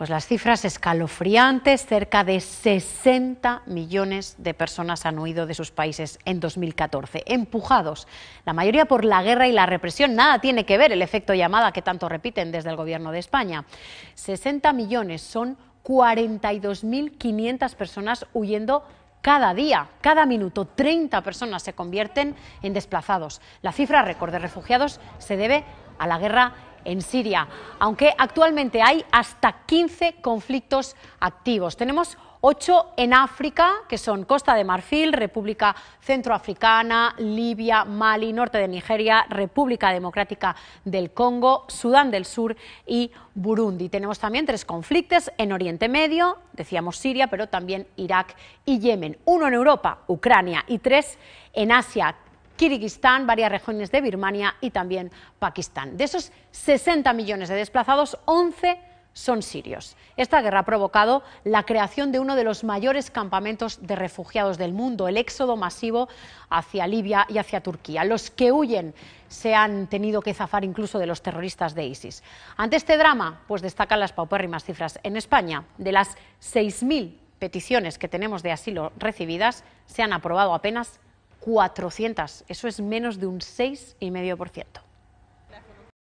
Pues las cifras escalofriantes, cerca de 60 millones de personas han huido de sus países en 2014, empujados, la mayoría por la guerra y la represión. Nada tiene que ver el efecto llamada que tanto repiten desde el Gobierno de España. 60 millones son 42.500 personas huyendo cada día, cada minuto, 30 personas se convierten en desplazados. La cifra récord de refugiados se debe a la guerra en Siria, aunque actualmente hay hasta 15 conflictos activos. Tenemos ocho en África, que son Costa de Marfil, República Centroafricana, Libia, Mali, norte de Nigeria, República Democrática del Congo, Sudán del Sur y Burundi. Tenemos también tres conflictos en Oriente Medio, decíamos Siria, pero también Irak y Yemen. Uno en Europa, Ucrania, y tres en Asia, Kirguistán, varias regiones de Birmania y también Pakistán. De esos 60 millones de desplazados, 11 son sirios. Esta guerra ha provocado la creación de uno de los mayores campamentos de refugiados del mundo, el éxodo masivo hacia Libia y hacia Turquía. Los que huyen se han tenido que zafar incluso de los terroristas de ISIS. Ante este drama, pues destacan las paupérrimas cifras. En España, de las 6.000 peticiones que tenemos de asilo recibidas, se han aprobado apenas 400. Eso es menos de un 6,5%.